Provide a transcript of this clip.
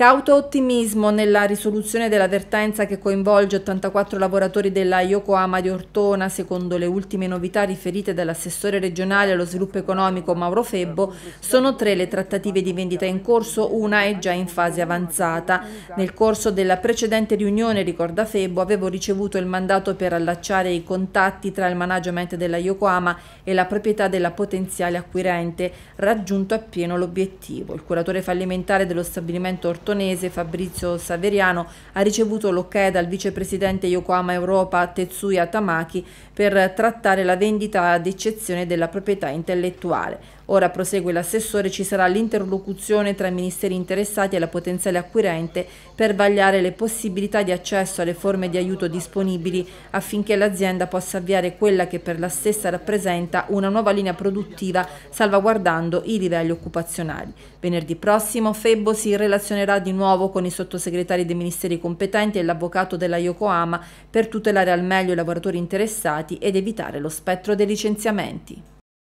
Cauto ottimismo nella risoluzione dell'avvertenza che coinvolge 84 lavoratori della Yokohama di Ortona, secondo le ultime novità riferite dall'assessore regionale allo sviluppo economico Mauro Febbo, sono tre le trattative di vendita in corso, una è già in fase avanzata. Nel corso della precedente riunione, ricorda Febbo, avevo ricevuto il mandato per allacciare i contatti tra il management della Yokohama e la proprietà della potenziale acquirente, raggiunto appieno l'obiettivo. Il curatore fallimentare dello stabilimento Ortona giapponese Fabrizio Saveriano ha ricevuto l'ok dal vicepresidente Yokohama Europa Tetsuya Tamaki per trattare la vendita ad eccezione della proprietà intellettuale. Ora, prosegue l'assessore, ci sarà l'interlocuzione tra i ministeri interessati e la potenziale acquirente per vagliare le possibilità di accesso alle forme di aiuto disponibili affinché l'azienda possa avviare quella che per la stessa rappresenta una nuova linea produttiva salvaguardando i livelli occupazionali. Venerdì prossimo Febbo si relazionerà di nuovo con i sottosegretari dei ministeri competenti e l'avvocato della Yokohama per tutelare al meglio i lavoratori interessati ed evitare lo spettro dei licenziamenti.